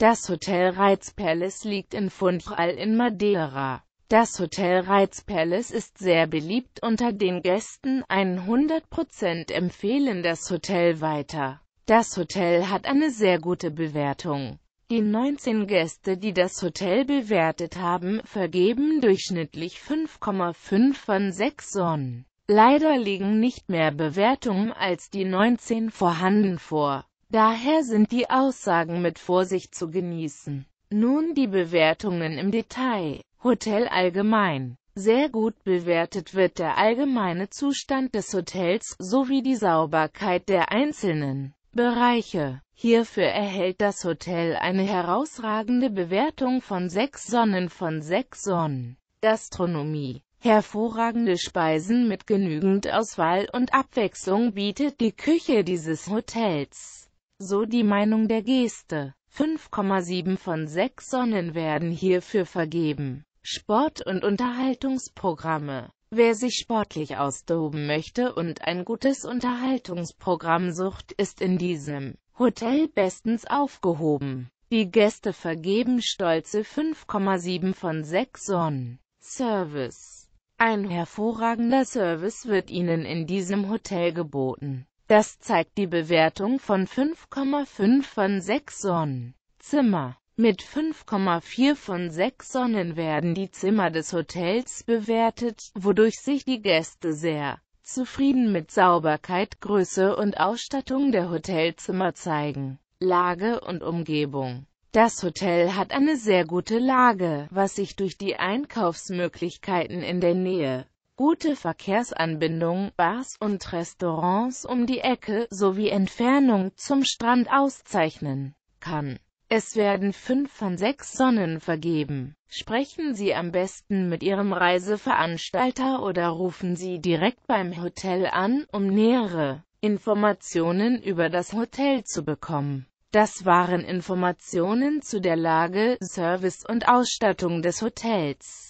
Das Hotel Reiz Palace liegt in Funchal in Madeira. Das Hotel Reiz Palace ist sehr beliebt unter den Gästen, 100% empfehlen das Hotel weiter. Das Hotel hat eine sehr gute Bewertung. Die 19 Gäste, die das Hotel bewertet haben, vergeben durchschnittlich 5,5 von 6 Sonnen. Leider liegen nicht mehr Bewertungen als die 19 vorhanden vor. Daher sind die Aussagen mit Vorsicht zu genießen. Nun die Bewertungen im Detail. Hotel allgemein. Sehr gut bewertet wird der allgemeine Zustand des Hotels sowie die Sauberkeit der einzelnen Bereiche. Hierfür erhält das Hotel eine herausragende Bewertung von 6 Sonnen von 6 Sonnen. Gastronomie. Hervorragende Speisen mit genügend Auswahl und Abwechslung bietet die Küche dieses Hotels so die Meinung der Geste. 5,7 von 6 Sonnen werden hierfür vergeben. Sport- und Unterhaltungsprogramme Wer sich sportlich austoben möchte und ein gutes Unterhaltungsprogramm sucht, ist in diesem Hotel bestens aufgehoben. Die Gäste vergeben stolze 5,7 von 6 Sonnen. Service Ein hervorragender Service wird Ihnen in diesem Hotel geboten. Das zeigt die Bewertung von 5,5 von 6 Sonnen. Zimmer mit 5,4 von 6 Sonnen werden die Zimmer des Hotels bewertet, wodurch sich die Gäste sehr zufrieden mit Sauberkeit, Größe und Ausstattung der Hotelzimmer zeigen. Lage und Umgebung Das Hotel hat eine sehr gute Lage, was sich durch die Einkaufsmöglichkeiten in der Nähe gute Verkehrsanbindung, Bars und Restaurants um die Ecke sowie Entfernung zum Strand auszeichnen kann. Es werden fünf von sechs Sonnen vergeben. Sprechen Sie am besten mit Ihrem Reiseveranstalter oder rufen Sie direkt beim Hotel an, um nähere Informationen über das Hotel zu bekommen. Das waren Informationen zu der Lage, Service und Ausstattung des Hotels.